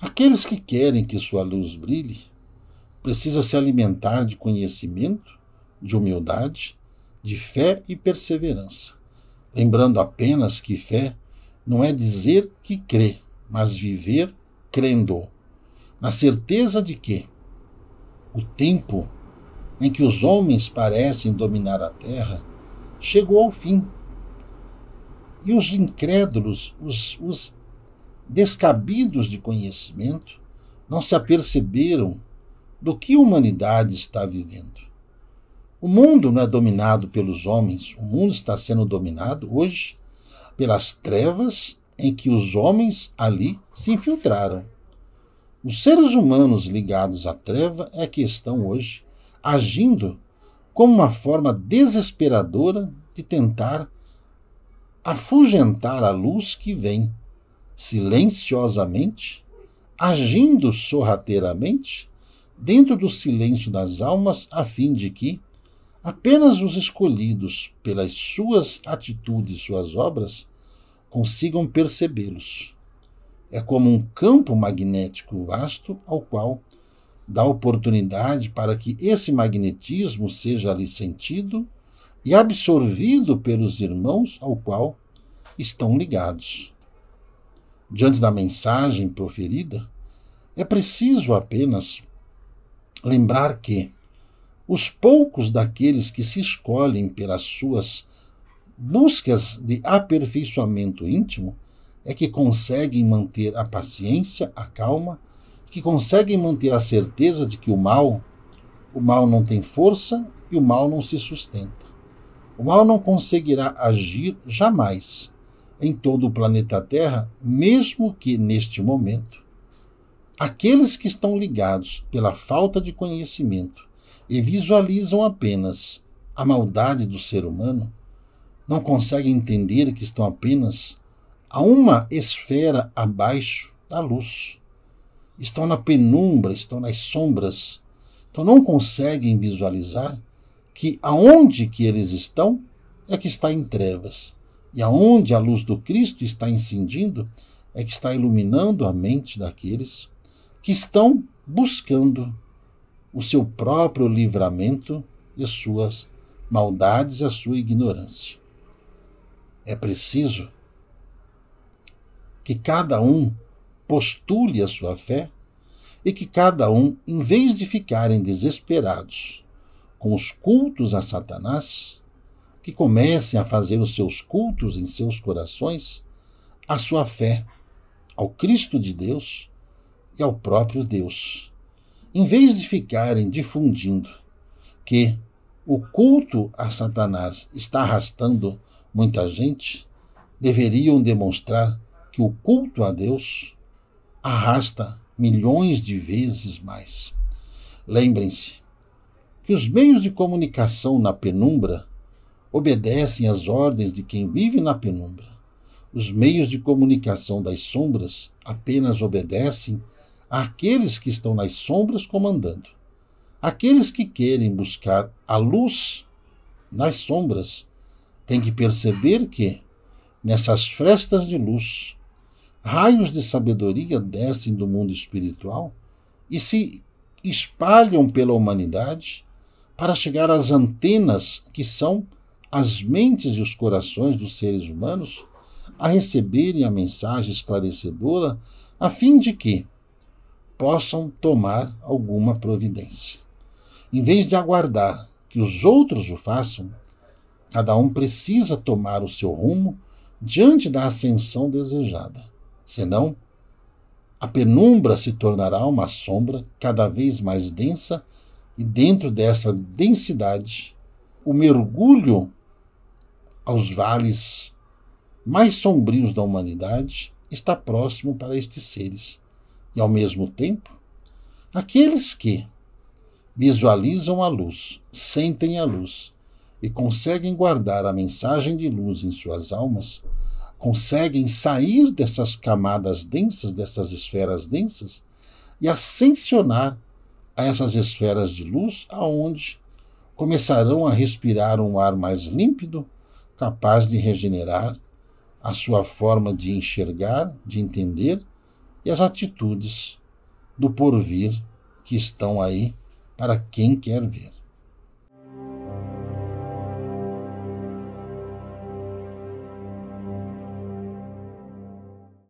Aqueles que querem que sua luz brilhe precisam se alimentar de conhecimento, de humildade, de fé e perseverança. Lembrando apenas que fé não é dizer que crê, mas viver crendo, na certeza de que o tempo em que os homens parecem dominar a terra chegou ao fim. E os incrédulos os, os descabidos de conhecimento, não se aperceberam do que a humanidade está vivendo. O mundo não é dominado pelos homens, o mundo está sendo dominado hoje pelas trevas em que os homens ali se infiltraram. Os seres humanos ligados à treva é que estão hoje agindo como uma forma desesperadora de tentar afugentar a luz que vem silenciosamente, agindo sorrateiramente, dentro do silêncio das almas, a fim de que, apenas os escolhidos pelas suas atitudes e suas obras consigam percebê-los. É como um campo magnético vasto ao qual dá oportunidade para que esse magnetismo seja ali sentido e absorvido pelos irmãos ao qual estão ligados diante da mensagem proferida, é preciso apenas lembrar que os poucos daqueles que se escolhem pelas suas buscas de aperfeiçoamento íntimo é que conseguem manter a paciência, a calma, que conseguem manter a certeza de que o mal, o mal não tem força e o mal não se sustenta. O mal não conseguirá agir jamais em todo o planeta Terra, mesmo que neste momento. Aqueles que estão ligados pela falta de conhecimento e visualizam apenas a maldade do ser humano, não conseguem entender que estão apenas a uma esfera abaixo da luz. Estão na penumbra, estão nas sombras. Então não conseguem visualizar que aonde que eles estão é que está em trevas e aonde a luz do Cristo está incendindo, é que está iluminando a mente daqueles que estão buscando o seu próprio livramento de suas maldades e a sua ignorância. É preciso que cada um postule a sua fé e que cada um, em vez de ficarem desesperados com os cultos a Satanás, que comecem a fazer os seus cultos em seus corações, a sua fé ao Cristo de Deus e ao próprio Deus, em vez de ficarem difundindo que o culto a Satanás está arrastando muita gente, deveriam demonstrar que o culto a Deus arrasta milhões de vezes mais. Lembrem-se que os meios de comunicação na penumbra obedecem às ordens de quem vive na penumbra. Os meios de comunicação das sombras apenas obedecem àqueles que estão nas sombras comandando. Aqueles que querem buscar a luz nas sombras têm que perceber que, nessas frestas de luz, raios de sabedoria descem do mundo espiritual e se espalham pela humanidade para chegar às antenas que são as mentes e os corações dos seres humanos a receberem a mensagem esclarecedora, a fim de que possam tomar alguma providência. Em vez de aguardar que os outros o façam, cada um precisa tomar o seu rumo diante da ascensão desejada. Senão, a penumbra se tornará uma sombra cada vez mais densa, e dentro dessa densidade, o mergulho aos vales mais sombrios da humanidade, está próximo para estes seres. E, ao mesmo tempo, aqueles que visualizam a luz, sentem a luz e conseguem guardar a mensagem de luz em suas almas, conseguem sair dessas camadas densas, dessas esferas densas, e ascensionar a essas esferas de luz, aonde começarão a respirar um ar mais límpido capaz de regenerar a sua forma de enxergar, de entender e as atitudes do porvir que estão aí para quem quer ver.